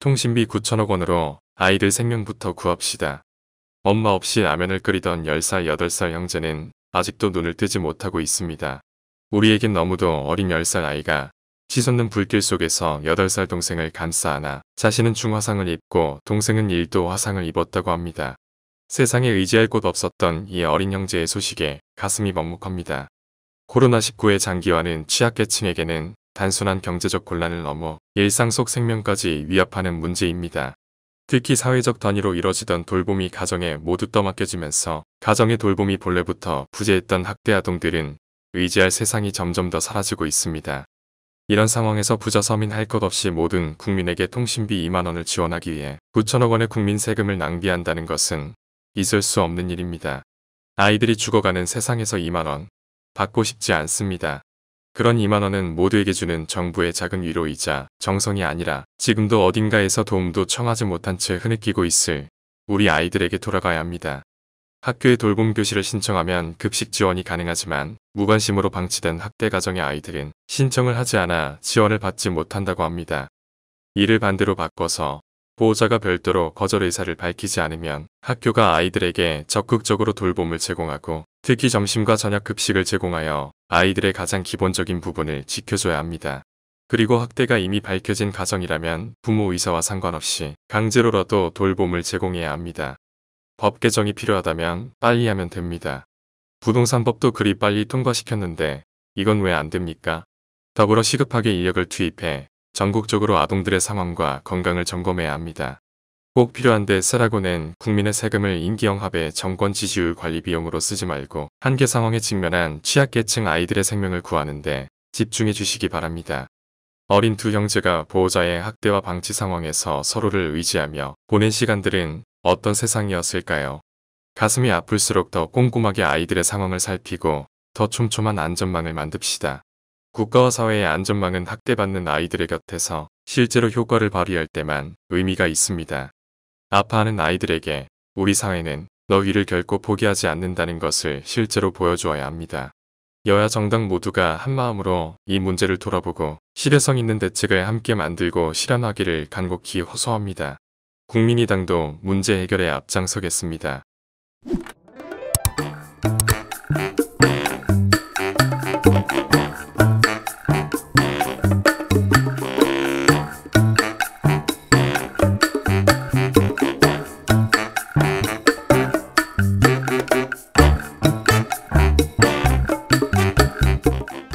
통신비 9천억 원으로 아이들 생명부터 구합시다. 엄마 없이 라면을 끓이던 10살, 8살 형제는 아직도 눈을 뜨지 못하고 있습니다. 우리에겐 너무도 어린 10살 아이가 치솟는 불길 속에서 8살 동생을 감싸 안아 자신은 중화상을 입고 동생은 일도 화상을 입었다고 합니다. 세상에 의지할 곳 없었던 이 어린 형제의 소식에 가슴이 먹먹합니다. 코로나19의 장기화는 취약계층에게는 단순한 경제적 곤란을 넘어 일상 속 생명까지 위협하는 문제입니다. 특히 사회적 단위로 이뤄지던 돌봄이 가정에 모두 떠맡겨지면서 가정의 돌봄이 본래부터 부재했던 학대 아동들은 의지할 세상이 점점 더 사라지고 있습니다. 이런 상황에서 부자 서민 할 것 없이 모든 국민에게 통신비 2만원을 지원하기 위해 9천억 원의 국민 세금을 낭비한다는 것은 있을 수 없는 일입니다. 아이들이 죽어가는 세상에서 2만원 받고 싶지 않습니다. 그런 2만원은 모두에게 주는 정부의 작은 위로이자 정성이 아니라 지금도 어딘가에서 도움도 청하지 못한 채 흐느끼고 있을 우리 아이들에게 돌아가야 합니다. 학교에 돌봄 교실을 신청하면 급식 지원이 가능하지만 무관심으로 방치된 학대 가정의 아이들은 신청을 하지 않아 지원을 받지 못한다고 합니다. 이를 반대로 바꿔서 보호자가 별도로 거절 의사를 밝히지 않으면 학교가 아이들에게 적극적으로 돌봄을 제공하고 특히 점심과 저녁 급식을 제공하여 아이들의 가장 기본적인 부분을 지켜줘야 합니다. 그리고 학대가 이미 밝혀진 가정이라면 부모 의사와 상관없이 강제로라도 돌봄을 제공해야 합니다. 법 개정이 필요하다면 빨리 하면 됩니다. 부동산법도 그리 빨리 통과시켰는데 이건 왜 안 됩니까? 더불어 시급하게 인력을 투입해 전국적으로 아동들의 상황과 건강을 점검해야 합니다. 꼭 필요한데 쓰라고 낸 국민의 세금을 인기영합의 정권 지지율 관리 비용으로 쓰지 말고 한계 상황에 직면한 취약계층 아이들의 생명을 구하는데 집중해 주시기 바랍니다. 어린 두 형제가 보호자의 학대와 방치 상황에서 서로를 의지하며 보낸 시간들은 어떤 세상이었을까요? 가슴이 아플수록 더 꼼꼼하게 아이들의 상황을 살피고 더 촘촘한 안전망을 만듭시다. 국가와 사회의 안전망은 학대받는 아이들의 곁에서 실제로 효과를 발휘할 때만 의미가 있습니다. 아파하는 아이들에게 우리 사회는 너희를 결코 포기하지 않는다는 것을 실제로 보여주어야 합니다. 여야 정당 모두가 한마음으로 이 문제를 돌아보고 실효성 있는 대책을 함께 만들고 실현하기를 간곡히 호소합니다. 국민의당도 문제 해결에 앞장서겠습니다.